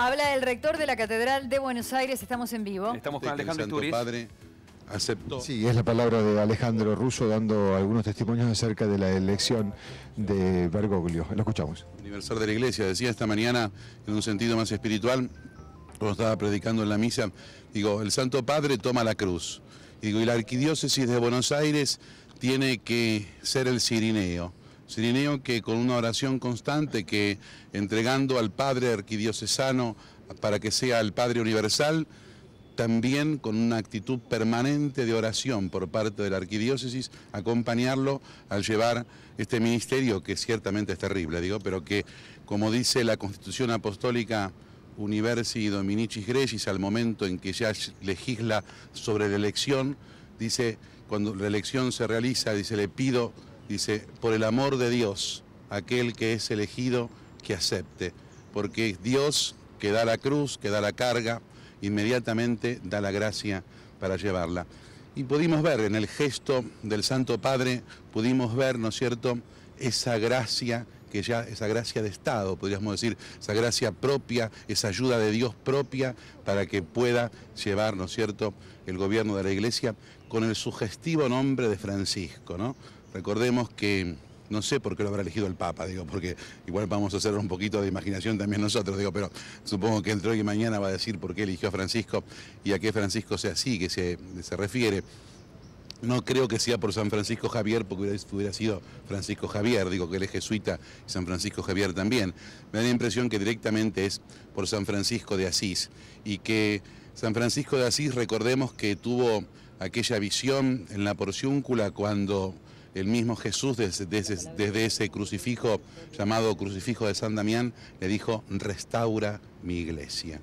Habla el rector de la Catedral de Buenos Aires, estamos en vivo. Estamos este con Alejandro Turis. Padre aceptó. Sí, es la palabra de Alejandro Russo dando algunos testimonios acerca de la elección de Bergoglio. Lo escuchamos. aniversario de la Iglesia decía esta mañana, en un sentido más espiritual, cuando estaba predicando en la misa, digo, el Santo Padre toma la cruz. Y digo, y la arquidiócesis de Buenos Aires tiene que ser el Cirineo. Sirineo que con una oración constante que entregando al Padre Arquidiocesano para que sea el Padre Universal, también con una actitud permanente de oración por parte de la arquidiócesis, acompañarlo al llevar este ministerio, que ciertamente es terrible, digo, pero que, como dice la Constitución Apostólica Universi Dominicis Gregis, al momento en que ya legisla sobre la elección, dice, cuando la elección se realiza, dice, le pido Dice, por el amor de Dios, aquel que es elegido, que acepte, porque es Dios que da la cruz, que da la carga, inmediatamente da la gracia para llevarla. Y pudimos ver en el gesto del Santo Padre, pudimos ver, ¿no es cierto?, esa gracia que ya, esa gracia de Estado, podríamos decir, esa gracia propia, esa ayuda de Dios propia para que pueda llevar, ¿no es cierto?, el gobierno de la Iglesia con el sugestivo nombre de Francisco, ¿no? Recordemos que no sé por qué lo habrá elegido el Papa, digo, porque igual vamos a hacer un poquito de imaginación también nosotros, digo, pero supongo que entre hoy y mañana va a decir por qué eligió a Francisco y a qué Francisco sea así, que se, se refiere. No creo que sea por San Francisco Javier, porque hubiera, sido Francisco Javier, digo que él es jesuita y San Francisco Javier también. Me da la impresión que directamente es por San Francisco de Asís y que San Francisco de Asís, recordemos que tuvo aquella visión en la porciúncula cuando el mismo Jesús desde, ese crucifijo llamado crucifijo de San Damián le dijo, restaura mi iglesia.